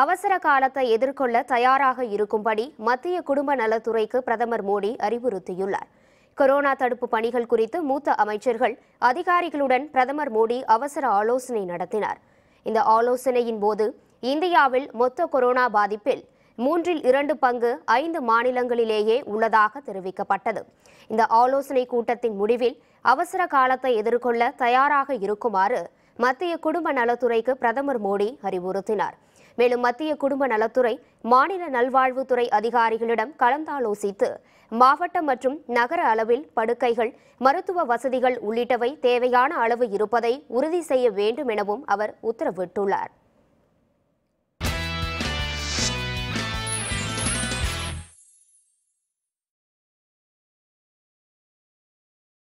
அவசர காலத்தை எதிர்கொள்ள தயாராக இருக்கும்படி மத்திய குடும்ப நலத்துறைக்கு பிரதமர் மோடி அறிவுறுத்தியுள்ளார் கொரோனா தடுப்பு பணிகள் குறித்து மூத்த அமைச்சர்கள் அதிகாரிகளுடன் பிரதமர் மோடி அவசர ஆலோசனை நடத்தினார் இந்த ஆலோசனையின் போது இந்தியாவில் மொத்த கொரோனா பாதிப்பில் மூன்றில் இரண்டு பங்கு ஐந்து மாநிலங்களிலேயே உள்ளதாக தெரிவிக்கப்பட்டது இந்த ஆலோசனை கூட்டத்தின் முடிவில் அவசர காலத்தை எதிர்கொள்ள தயாராக இருக்குமாறு மத்திய குடும்ப நலத்துறைக்கு பிரதமர் மோடி அறிவுறுத்தினார் மேலும் மத்திய குடும்ப நலத்துறை மாநில நல்வாழ்வுத்துறை அதிகாரிகளிடம் கலந்தாலோசித்து மாவட்ட மற்றும் நகர அளவில் படுக்கைகள் மருத்துவ வசதிகள் உள்ளிட்டவை தேவையான அளவு இருப்பதை உறுதி செய்ய வேண்டும் எனவும் அவர் உத்தரவிட்டுள்ளார்